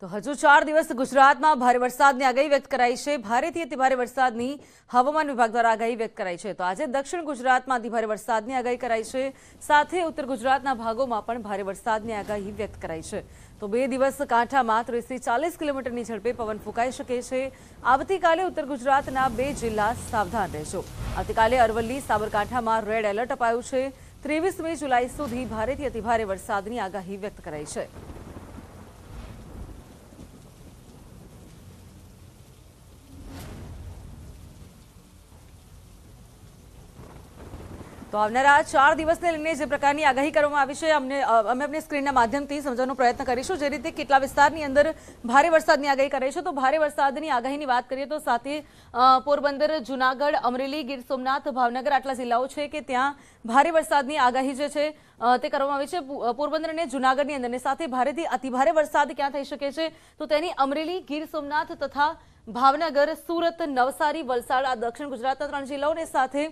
તો હજુ ચાર દિવસ ગુજરાતમાં ભારે વરસાદની આગાહી વ્યક્ત કરાઈ છે ભારેથી અતિભારે વરસાદની હવામાન વિભાગ દ્વારા આગાહી વ્યક્ત કરાઈ છે તો આજે દક્ષિણ ગુજરાતમાં અતિભારે વરસાદની આગાહી કરાઈ છે સાથે ઉત્તર ગુજરાતના ભાગોમાં પણ ભારે વરસાદની આગાહી વ્યક્ત કરાઈ છે તો બે દિવસ કાંઠામાં ત્રીસથી ચાલીસ કિલોમીટરની ઝડપે પવન ફૂંકાઈ શકે છે આવતીકાલે ઉત્તર ગુજરાતના બે જિલ્લા સાવધાન રહેજો આવતીકાલે અરવલ્લી સાબરકાંઠામાં રેડ એલર્ટ અપાયું છે ત્રેવીસમી જુલાઈ સુધી ભારેથી અતિભારે વરસાદની આગાહી વ્યક્ત કરાઈ છે તો આવનારા ચાર દિવસને લઈને જે પ્રકારની આગાહી કરવામાં આવી છે અમને અમે અમને સ્ક્રીનના માધ્યમથી સમજવાનો પ્રયત્ન કરીશું જે રીતે કેટલા વિસ્તારની અંદર ભારે વરસાદની આગાહી કરે છે તો ભારે વરસાદની આગાહીની વાત કરીએ તો સાથે પોરબંદર જુનાગઢ અમરેલી ગીર સોમનાથ ભાવનગર આટલા જિલ્લાઓ છે કે ત્યાં ભારે વરસાદની આગાહી જે છે તે કરવામાં આવી છે પોરબંદર અને જુનાગઢની અંદર સાથે ભારેથી અતિભારે વરસાદ ક્યાં થઈ શકે છે તો તેની અમરેલી ગીર સોમનાથ તથા ભાવનગર સુરત નવસારી વલસાડ આ દક્ષિણ ગુજરાતના ત્રણ જિલ્લાઓને સાથે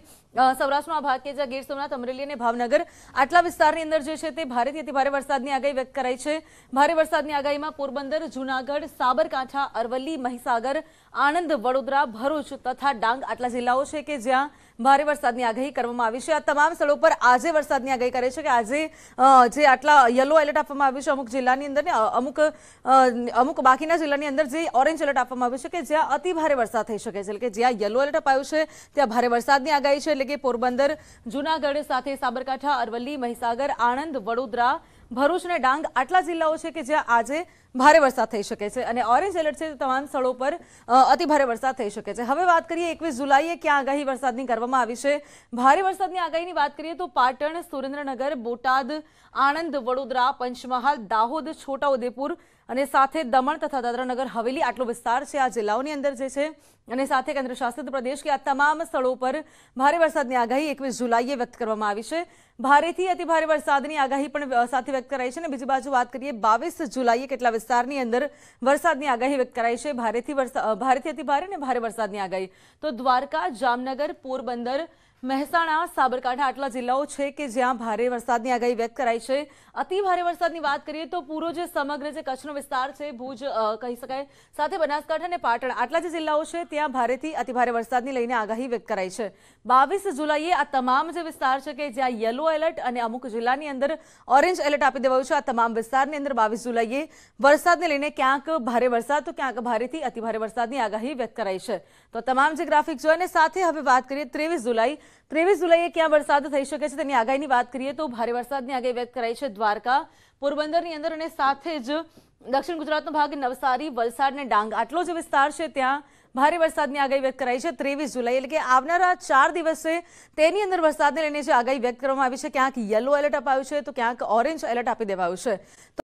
સૌરાષ્ટ્રનો આ ભાગ કે જ્યાં ગીર સોમનાથ અમરેલી અને ભાવનગર આટલા વિસ્તારની અંદર જે છે તે ભારેથી અતિ ભારે વરસાદની આગાહી વ્યક્ત કરાઈ છે ભારે વરસાદની આગાહીમાં પોરબંદર જૂનાગઢ સાબરકાંઠા અરવલ્લી મહીસાગર આણંદ વડોદરા ભરૂચ તથા ડાંગ આટલા જિલ્લાઓ છે કે જ્યાં ભારે વરસાદની આગાહી કરવામાં આવી છે આ તમામ સ્થળો પર આજે વરસાદની આગાહી કરે છે કે આજે જે આટલા યલો એલર્ટ આપવામાં આવ્યું છે અમુક જિલ્લાની અંદર ને અમુક અમુક બાકીના જિલ્લાની અંદર જે ઓરેન્જ એલર્ટ આપવામાં આવ્યું છે કે જ્યાં અતિ ભારે વરસાદ થઈ શકે છે એટલે કે જ્યાં યલો એલર્ટ અપાયું છે ત્યાં ભારે વરસાદની આગાહી છે એટલે કે પોરબંદર જૂનાગઢ સાથે સાબરકાંઠા અરવલ્લી મહીસાગર આણંદ વડોદરા ભરૂચ અને ડાંગ આટલા જિલ્લાઓ છે કે જ્યાં આજે ભારે વરસાદ થઈ શકે છે અને ઓરેન્જ એલર્ટ છે તમામ સ્થળો પર અતિ ભારે વરસાદ થઈ શકે છે હવે વાત કરીએ એકવીસ જુલાઈએ ક્યાં આગાહી વરસાદની કરવામાં આવી છે ભારે વરસાદની આગાહીની વાત કરીએ તો પાટણ સુરેન્દ્રનગર બોટાદ આણંદ વડોદરા પંચમહાલ દાહોદ છોટાઉદેપુર અને સાથે દમણ તથા દાદરાનગર હવેલી આટલો વિસ્તાર છે આ જિલ્લાઓની અંદર જે છે અને સાથે કેન્દ્રશાસિત પ્રદેશ કે આ તમામ સ્થળો પર ભારે વરસાદની આગાહી એકવીસ જુલાઈએ વ્યક્ત કરવામાં આવી છે ભારેથી અતિભારે વરસાદની આગાહી પણ સાથે વ્યક્ત કરાઈ છે અને બીજી બાજુ વાત કરીએ બાવીસ જુલાઈએ કેટલા વિસ્તારની અંદર વરસાદની આગાહી વ્યક્ત કરાઈ છે ભારેથી ભારેથી અતિભારે અને ભારે વરસાદની આગાહી તો દ્વારકા જામનગર પોરબંદર મહેસાણા સાબરકાંઠા આટલા જિલ્લાઓ છે કે જ્યાં ભારે વરસાદની આગાહી વ્યક્ત કરાઈ છે અતિ ભારે વરસાદની વાત કરીએ તો પૂરો જે સમગ્ર જે કચ્છનો વિસ્તાર છે ભુજ કહી શકાય સાથે બનાસકાંઠા અને પાટણ આટલા જે જિલ્લાઓ છે ત્યાં ભારેથી અતિ ભારે વરસાદની લઈને આગાહી વ્યક્ત કરાઈ છે બાવીસ જુલાઈએ આ તમામ જે વિસ્તાર છે કે જ્યાં યલો એલર્ટ અને અમુક જિલ્લાની અંદર ઓરેન્જ એલર્ટ આપી દેવાયું છે આ તમામ વિસ્તારની અંદર બાવીસ જુલાઈએ વરસાદને લઈને ક્યાંક ભારે વરસાદ તો ક્યાંક ભારેથી અતિ ભારે વરસાદની આગાહી વ્યક્ત કરાઈ છે તો તમામ જે ગ્રાફિક જોઈને સાથે હવે વાત કરીએ ત્રેવીસ જુલાઈ ત્રેવીસ જુલાઈએ ક્યાં વરસાદ થઈ શકે છે તેની આગાહીની વાત કરીએ તો ભારે વરસાદની આગાહી વ્યક્ત કરાઈ છે દ્વારકા પોરબંદરની અંદર અને સાથે જ દક્ષિણ ગુજરાતનો ભાગ નવસારી વલસાડ અને ડાંગ આટલો જ વિસ્તાર છે ત્યાં ભારે વરસાદની આગાહી વ્યક્ત કરાઈ છે ત્રેવીસ જુલાઈ એટલે કે આવનારા ચાર દિવસે તેની અંદર વરસાદને લઈને જે આગાહી વ્યક્ત કરવામાં આવી છે ક્યાંક યલો એલર્ટ અપાયું છે તો ક્યાંક ઓરેન્જ એલર્ટ આપી દેવાયું છે